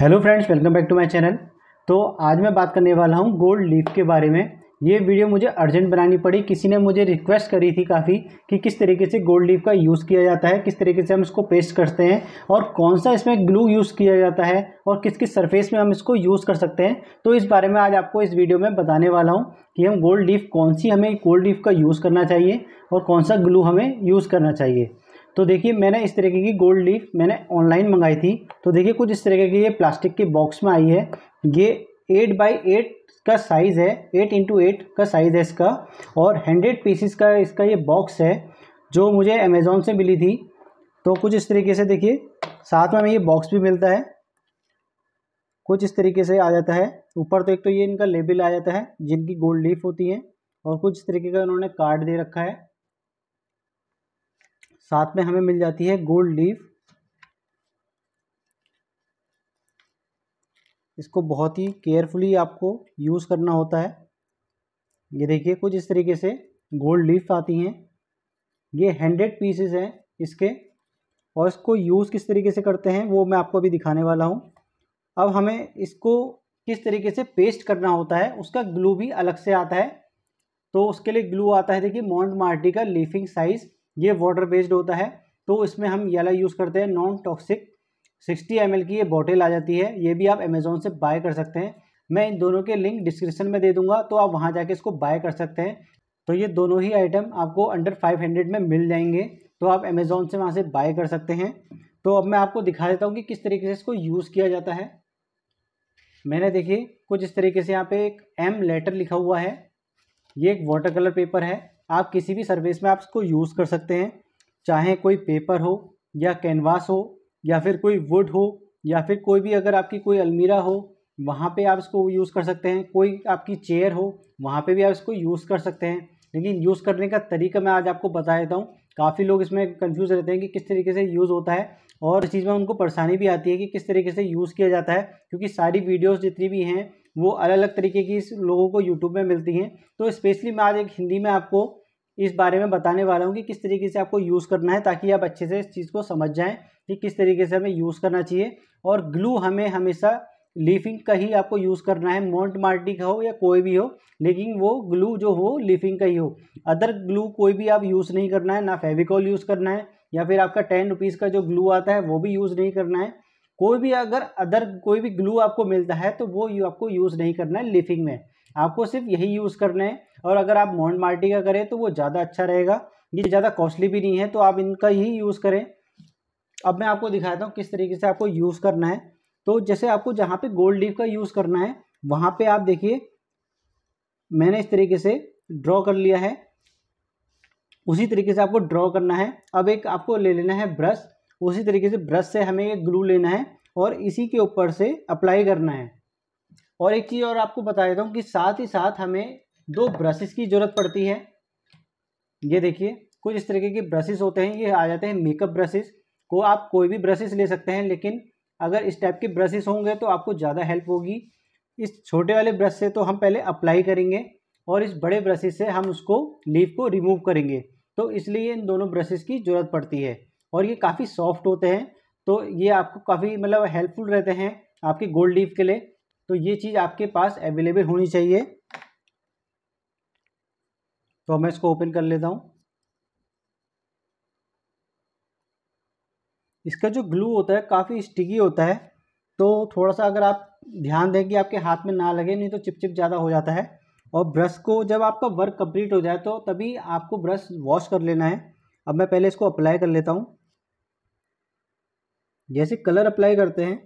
hello friends welcome back to my channel तो आज मैं बात करने वाला हूँ गोल्ड लीफ के बारे में ये वीडियो मुझे अर्जेंट बनानी पड़ी किसी ने मुझे रिक्वेस्ट करी थी काफ़ी कि किस तरीके से गोल्ड लीफ का यूज़ किया जाता है किस तरीके से हम इसको पेस्ट करते हैं और कौन सा इसमें ग्लू यूज़ किया जाता है और किस किस सरफेस में हम इसको यूज़ कर सकते हैं तो इस बारे में आज आपको इस वीडियो में बताने वाला हूँ कि हम गोल्ड लीफ कौन सी हमें गोल्ड लीफ का यूज़ करना चाहिए और कौन सा ग्लू हमें यूज़ करना चाहिए तो देखिए मैंने इस तरीके की गोल्ड लीफ मैंने ऑनलाइन मंगाई थी तो देखिए कुछ इस तरीके की ये प्लास्टिक के बॉक्स में आई है ये एट बाई एट का साइज़ है एट इंटू एट का साइज़ है इसका और हंड्रेड पीसीस का इसका ये बॉक्स है जो मुझे अमेज़ोन से मिली थी तो कुछ इस तरीके से देखिए साथ में हमें ये बॉक्स भी मिलता है कुछ इस तरीके से आ जाता है ऊपर तो एक तो ये इनका लेबल आ जाता है जिनकी गोल्ड लीफ होती है और कुछ इस तरीके का इन्होंने कार्ड दे रखा है साथ में हमें मिल जाती है गोल्ड लीफ इसको बहुत ही केयरफुली आपको यूज़ करना होता है ये देखिए कुछ इस तरीके से गोल्ड लीफ आती हैं ये हंड्रेड पीसेस हैं इसके और इसको यूज़ किस तरीके से करते हैं वो मैं आपको अभी दिखाने वाला हूँ अब हमें इसको किस तरीके से पेस्ट करना होता है उसका ग्लू भी अलग से आता है तो उसके लिए ग्लू आता है देखिए मॉन्ट मार्टी का लीफिंग साइज़ ये वाटर बेस्ड होता है तो इसमें हम येला यूज़ करते हैं नॉन टॉक्सिक 60 एम की ये बॉटल आ जाती है ये भी आप अमेज़ोन से बाय कर सकते हैं मैं इन दोनों के लिंक डिस्क्रिप्शन में दे दूंगा तो आप वहाँ जाके इसको बाय कर सकते हैं तो ये दोनों ही आइटम आपको अंडर फाइव हंड्रेड में मिल जाएंगे तो आप अमेज़ोन से वहाँ से बाय कर सकते हैं तो अब मैं आपको दिखा देता हूँ कि किस तरीके से इसको यूज़ किया जाता है मैंने देखिए कुछ इस तरीके से यहाँ पे एक एम लेटर लिखा हुआ है ये एक वाटर कलर पेपर है आप किसी भी सर्विस में आप इसको यूज़ कर सकते हैं चाहे कोई पेपर हो या कैनवास हो या फिर कोई वुड हो या फिर कोई भी अगर आपकी कोई अलमीरा हो वहाँ पे आप इसको यूज़ कर सकते हैं कोई आपकी चेयर हो वहाँ पे भी आप इसको यूज़ कर सकते हैं लेकिन यूज़ करने का तरीका मैं आज आपको बता देता हूँ काफ़ी लोग इसमें कंफ्यूज रहते हैं कि किस तरीके से यूज़ होता है और इस चीज़ में उनको परेशानी भी आती है कि किस तरीके से यूज़ किया जाता है क्योंकि सारी वीडियोज़ जितनी भी हैं वो अलग अलग तरीके की लोगों को यूट्यूब में मिलती हैं तो स्पेशली मैं आज एक हिंदी में आपको इस बारे में बताने वाला हूँ कि किस तरीके से आपको यूज़ करना है ताकि आप अच्छे से इस चीज़ को समझ जाएँ कि किस तरीके से हमें यूज़ करना चाहिए और ग्लू हमें हमेशा लीफिंग का ही आपको यूज़ करना है मोन्ट मार्टी का हो या कोई भी हो लेकिन वो ग्लू जो हो लीफिंग का ही हो अदर ग्लू कोई भी आप यूज़ नहीं करना है ना फेविकॉल यूज़ करना है या फिर आपका टेन रुपीज़ का जो ग्लू आता है वो भी यूज़ नहीं करना है कोई भी अगर अदर कोई भी ग्लू आपको मिलता है तो वो आपको यूज़ नहीं करना है लिफिंग में आपको सिर्फ यही यूज़ करना है और अगर आप मोहन मार्टी का करें तो वो ज़्यादा अच्छा रहेगा ये ज़्यादा कॉस्टली भी नहीं है तो आप इनका ही यूज़ करें अब मैं आपको दिखाता हूँ किस तरीके से आपको यूज़ करना है तो जैसे आपको जहाँ पे गोल्ड लीफ का यूज़ करना है वहाँ पे आप देखिए मैंने इस तरीके से ड्रॉ कर लिया है उसी तरीके से आपको ड्रॉ करना है अब एक आपको ले लेना है ब्रश उसी तरीके से ब्रश से हमें एक ग्लू लेना है और इसी के ऊपर से अप्लाई करना है और एक चीज़ और आपको बता देता हूँ कि साथ ही साथ हमें दो ब्रशेस की ज़रूरत पड़ती है ये देखिए कुछ इस तरीके के ब्रशेस होते हैं ये आ जाते हैं मेकअप ब्रशेस को आप कोई भी ब्रशेस ले सकते हैं लेकिन अगर इस टाइप के ब्रशेस होंगे तो आपको ज़्यादा हेल्प होगी इस छोटे वाले ब्रश से तो हम पहले अप्लाई करेंगे और इस बड़े ब्रशेस से हम उसको लीफ को रिमूव करेंगे तो इसलिए इन दोनों ब्रशेस की ज़रूरत पड़ती है और ये काफ़ी सॉफ्ट होते हैं तो ये आपको काफ़ी मतलब हेल्पफुल रहते हैं आपके गोल्ड लीफ के लिए तो ये चीज़ आपके पास अवेलेबल होनी चाहिए तो मैं इसको ओपन कर लेता हूँ इसका जो ग्लू होता है काफ़ी स्टिकी होता है तो थोड़ा सा अगर आप ध्यान दें कि आपके हाथ में ना लगे नहीं तो चिपचिप ज़्यादा हो जाता है और ब्रश को जब आपका वर्क कंप्लीट हो जाए तो तभी आपको ब्रश वॉश कर लेना है अब मैं पहले इसको अप्लाई कर लेता हूँ जैसे कलर अप्लाई करते हैं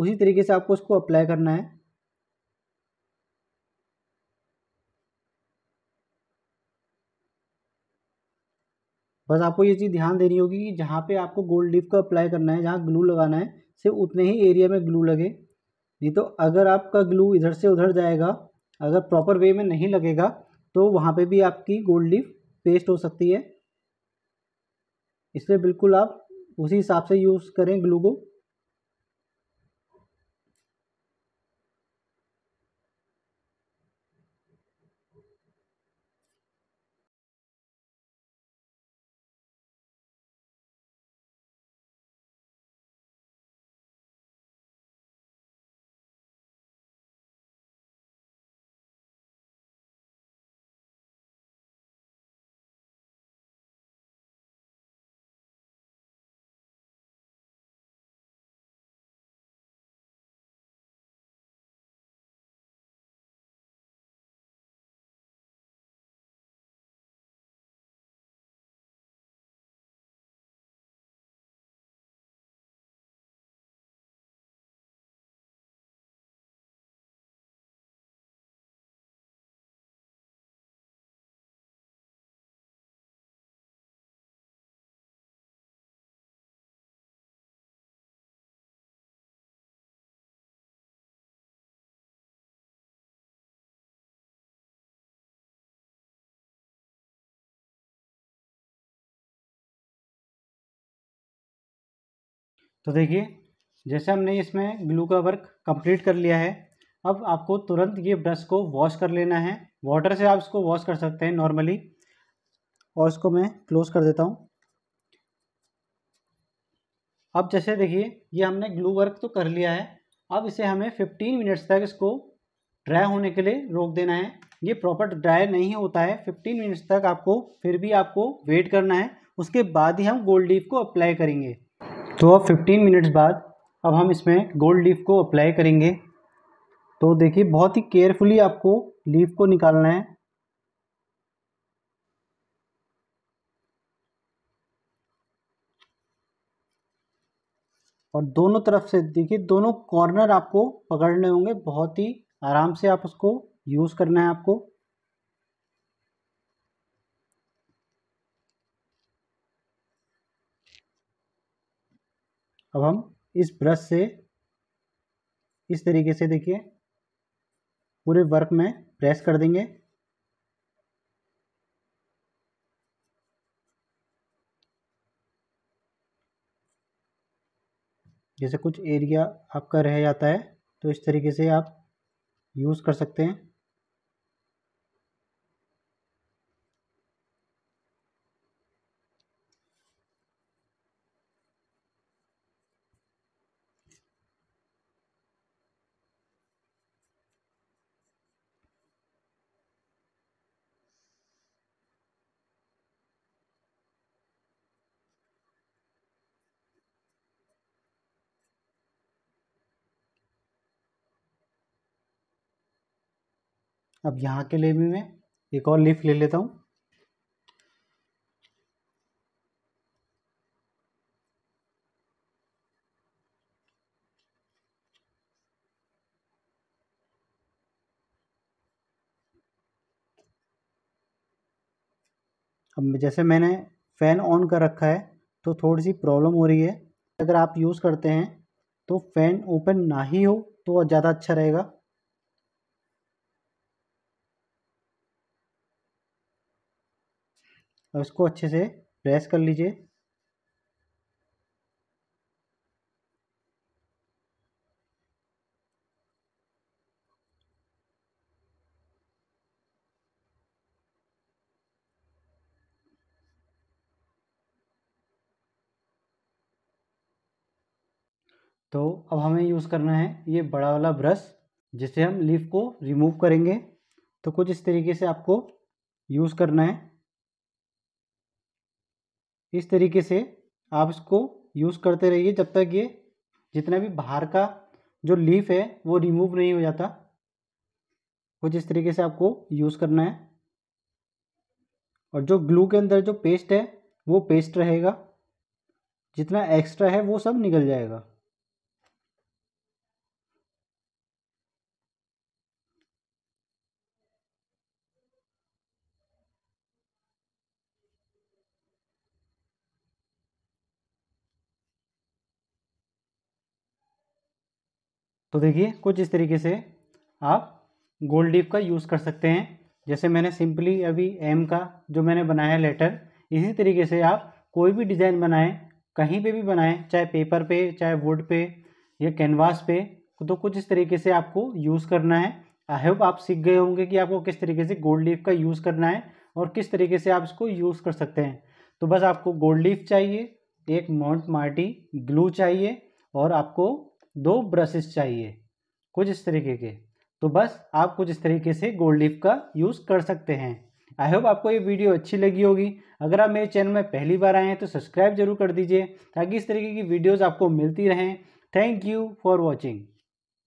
उसी तरीके से आपको इसको अप्लाई करना है बस आपको ये चीज़ ध्यान देनी होगी कि जहाँ पे आपको गोल्ड लीफ का अप्लाई करना है जहाँ ग्लू लगाना है सिर्फ उतने ही एरिया में ग्लू लगे नहीं तो अगर आपका ग्लू इधर से उधर जाएगा अगर प्रॉपर वे में नहीं लगेगा तो वहाँ पे भी आपकी गोल्ड लीफ पेस्ट हो सकती है इसलिए बिल्कुल आप उसी हिसाब से यूज़ करें ग्लू को तो देखिए जैसे हमने इसमें ग्लू का वर्क कंप्लीट कर लिया है अब आपको तुरंत ये ब्रश को वॉश कर लेना है वाटर से आप इसको वॉश कर सकते हैं नॉर्मली और इसको मैं क्लोज़ कर देता हूँ अब जैसे देखिए ये हमने ग्लू वर्क तो कर लिया है अब इसे हमें फिफ्टीन मिनट्स तक इसको ड्राई होने के लिए रोक देना है ये प्रॉपर ड्राई नहीं होता है फ़िफ्टीन मिनट्स तक आपको फिर भी आपको वेट करना है उसके बाद ही हम गोल्ड लीफ को अप्लाई करेंगे तो अब 15 मिनट्स बाद अब हम इसमें गोल्ड लीफ को अप्लाई करेंगे तो देखिए बहुत ही केयरफुली आपको लीफ को निकालना है और दोनों तरफ से देखिए दोनों कॉर्नर आपको पकड़ने होंगे बहुत ही आराम से आप उसको यूज़ करना है आपको अब हम इस ब्रश से इस तरीके से देखिए पूरे वर्क में प्रेस कर देंगे जैसे कुछ एरिया आपका रह जाता है तो इस तरीके से आप यूज़ कर सकते हैं अब यहाँ के लिए भी मैं एक और लीफ ले लेता हूँ अब जैसे मैंने फ़ैन ऑन कर रखा है तो थोड़ी सी प्रॉब्लम हो रही है अगर आप यूज़ करते हैं तो फ़ैन ओपन ना ही हो तो ज़्यादा अच्छा रहेगा और इसको अच्छे से प्रेस कर लीजिए तो अब हमें यूज़ करना है ये बड़ा वाला ब्रश जिससे हम लीफ को रिमूव करेंगे तो कुछ इस तरीके से आपको यूज़ करना है इस तरीके से आप इसको यूज़ करते रहिए जब तक ये जितना भी बाहर का जो लीफ है वो रिमूव नहीं हो जाता कुछ इस तरीके से आपको यूज़ करना है और जो ग्लू के अंदर जो पेस्ट है वो पेस्ट रहेगा जितना एक्स्ट्रा है वो सब निकल जाएगा तो देखिए कुछ इस तरीके से आप गोल्ड डीप का यूज़ कर सकते हैं जैसे मैंने सिंपली अभी एम का जो मैंने बनाया लेटर इसी तरीके से आप कोई भी डिज़ाइन बनाएं कहीं पे भी बनाएं चाहे पेपर पे चाहे वुड पे या कैनवास पे तो कुछ इस तरीके से आपको यूज़ करना है आई होप आप सीख गए होंगे कि आपको किस तरीके से गोल्ड लीफ का यूज़ करना है और किस तरीके से आप इसको यूज़ कर सकते हैं तो बस आपको गोल्ड लीफ चाहिए एक माउंट मार्टी ग्लू चाहिए और आपको दो ब्रशेस चाहिए कुछ इस तरीके के तो बस आप कुछ इस तरीके से गोल्ड लीफ का यूज़ कर सकते हैं आई होप आपको ये वीडियो अच्छी लगी होगी अगर आप मेरे चैनल में पहली बार आए हैं तो सब्सक्राइब जरूर कर दीजिए ताकि इस तरीके की वीडियोज़ आपको मिलती रहें थैंक यू फॉर वॉचिंग